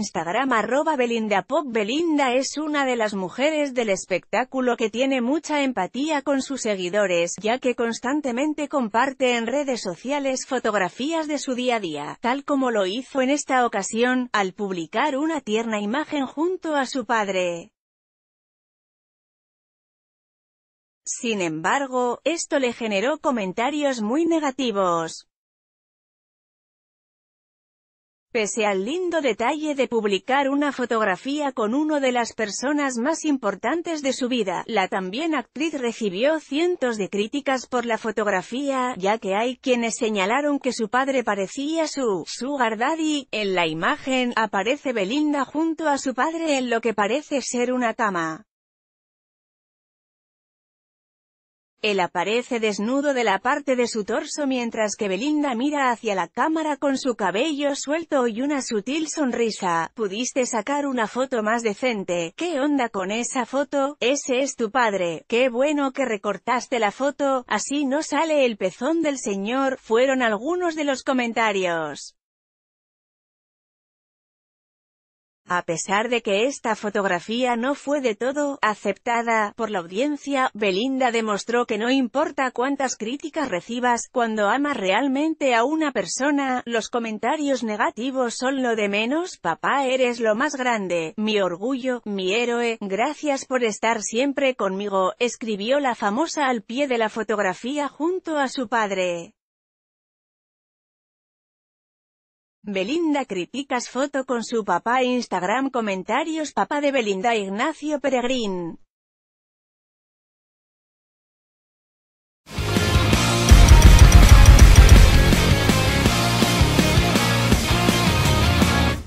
Instagram arroba Belinda Pop Belinda es una de las mujeres del espectáculo que tiene mucha empatía con sus seguidores, ya que constantemente comparte en redes sociales fotografías de su día a día, tal como lo hizo en esta ocasión, al publicar una tierna imagen junto a su padre. Sin embargo, esto le generó comentarios muy negativos. Pese al lindo detalle de publicar una fotografía con una de las personas más importantes de su vida, la también actriz recibió cientos de críticas por la fotografía, ya que hay quienes señalaron que su padre parecía su su daddy. En la imagen, aparece Belinda junto a su padre en lo que parece ser una cama. Él aparece desnudo de la parte de su torso mientras que Belinda mira hacia la cámara con su cabello suelto y una sutil sonrisa. ¿Pudiste sacar una foto más decente? ¿Qué onda con esa foto? Ese es tu padre. Qué bueno que recortaste la foto, así no sale el pezón del señor, fueron algunos de los comentarios. A pesar de que esta fotografía no fue de todo aceptada por la audiencia, Belinda demostró que no importa cuántas críticas recibas, cuando amas realmente a una persona, los comentarios negativos son lo de menos, papá eres lo más grande, mi orgullo, mi héroe, gracias por estar siempre conmigo, escribió la famosa al pie de la fotografía junto a su padre. Belinda criticas foto con su papá e Instagram Comentarios Papá de Belinda Ignacio Peregrín